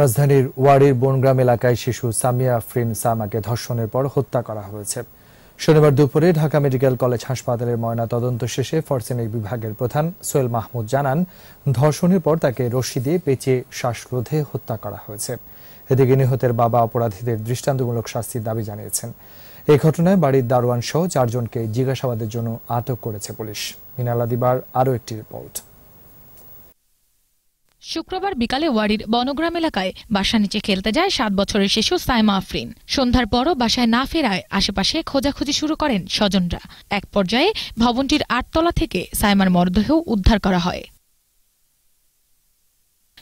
রাজধানীর ওয়ারির বনগ্রাম এলাকায় শিশু সামিয়া আফরিন সামাকে ধর্ষণের পর হত্যা করা হয়েছে শনিবার দুপুরে ঢাকা মেডিকেল কলেজ হাসপাতালের ময়না তদন্ত শেষে ফরসেনিক বিভাগের প্রধান সোয়েল মাহমুদ জানান ধর্ষণের পর তাকে রশি দিয়ে পেঁচিয়ে শ্বাসরোধে হত্যা করা হয়েছে এদিকে নিহতের বাবা অপরাধীদের দৃষ্টান্তমূলক শাস্তির দাবি জানিয়েছেন এই ঘটনায় বাড়ির দারোয়ান সহ চারজনকে জিজ্ঞাসাবাদের জন্য আটক করেছে পুলিশ মিনালা দিবার আরও একটি রিপোর্ট শুক্রবার বিকালে ওয়ারির বনগ্রাম এলাকায় বাসা নিচে খেলতে যায় সাত বছরের শিশু সাইমা আফরিন সন্ধ্যার পরও বাসায় না ফেরায় আশেপাশে খোঁজাখুঁজি শুরু করেন স্বজনরা এক পর্যায়ে ভবনটির আটতলা থেকে সাইমার মরদেহ উদ্ধার করা হয়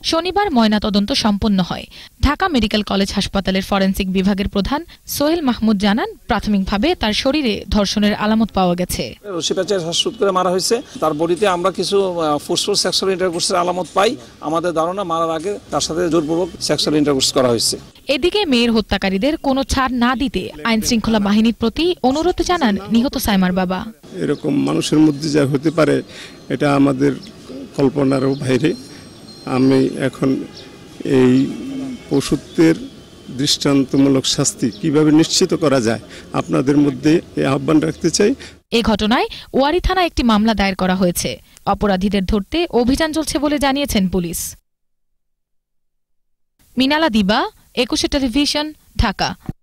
শনিবার ময়নাতদন্ত সম্পন্ন হয় ঢাকা মেডিকেল কলেজ হাসপাতালের ফরেন্সিক বিভাগের প্রধান সোহেল মাহমুদ জানান প্রাথমিকভাবে তার শরীরে ধর্ষণের আলামত পাওয়া গেছে রশিপাচার করে মারা হয়েছে তার বডিতে আমরা কিছু ফোর্সফুল সেক্সুয়াল ইন্টারকোর্সের আলামত পাই আমাদের ধারণা মারার আগে তার সাথে জোরপূর্বক সেক্সুয়াল ইন্টারকোর্স করা হয়েছে এদিকে মেয়ের হত্যাকারীদের কোনো ছাড় না দিতে আইন শৃঙ্খলা বাহিনীর প্রতি অনুরোধ জানান নিহত সাইমার বাবা এরকম মানুষের মধ্যে যা হতে পারে এটা আমাদের কল্পনারও বাইরে আমি এখন এই পশুত্বের দৃষ্টান্তমূলক শাস্তি কিভাবে নিশ্চিত করা যায় আপনাদের মধ্যে আহ্বান রাখতে চাই এ ঘটনায় ওয়ারি থানায় একটি মামলা দায়ের করা হয়েছে অপরাধীদের ধরতে অভিযান চলছে বলে জানিয়েছেন পুলিশ মিনালা দিবা একুশে টেলিভিশন ঢাকা